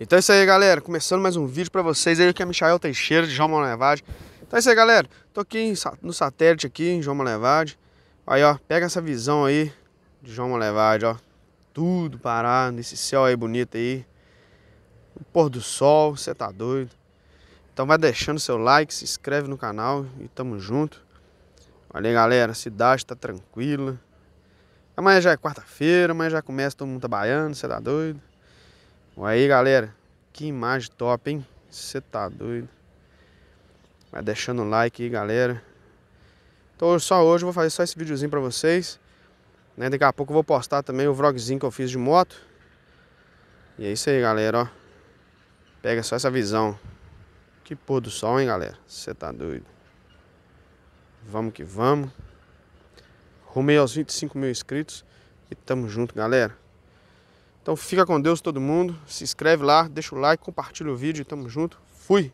Então é isso aí, galera. Começando mais um vídeo para vocês. o que é Michael Teixeira, de João Malevade. Então é isso aí, galera. Tô aqui no satélite aqui, em João Malevade. Aí, ó. Pega essa visão aí de João Malevade, ó. Tudo parado, nesse céu aí bonito aí. O pôr do sol, você tá doido. Então vai deixando seu like, se inscreve no canal e tamo junto. Olha aí, galera. A cidade tá tranquila. Amanhã já é quarta-feira, amanhã já começa todo mundo trabalhando, tá você tá doido. Aí, galera, que imagem top, hein? Você tá doido. Vai deixando o like aí, galera. Então, só hoje eu vou fazer só esse videozinho pra vocês. Né? Daqui a pouco eu vou postar também o vlogzinho que eu fiz de moto. E é isso aí, galera, ó. Pega só essa visão. Que pôr do sol, hein, galera? Você tá doido. Vamos que vamos. Rumei aos 25 mil inscritos. E tamo junto, galera. Então fica com Deus todo mundo, se inscreve lá, deixa o like, compartilha o vídeo, tamo junto, fui!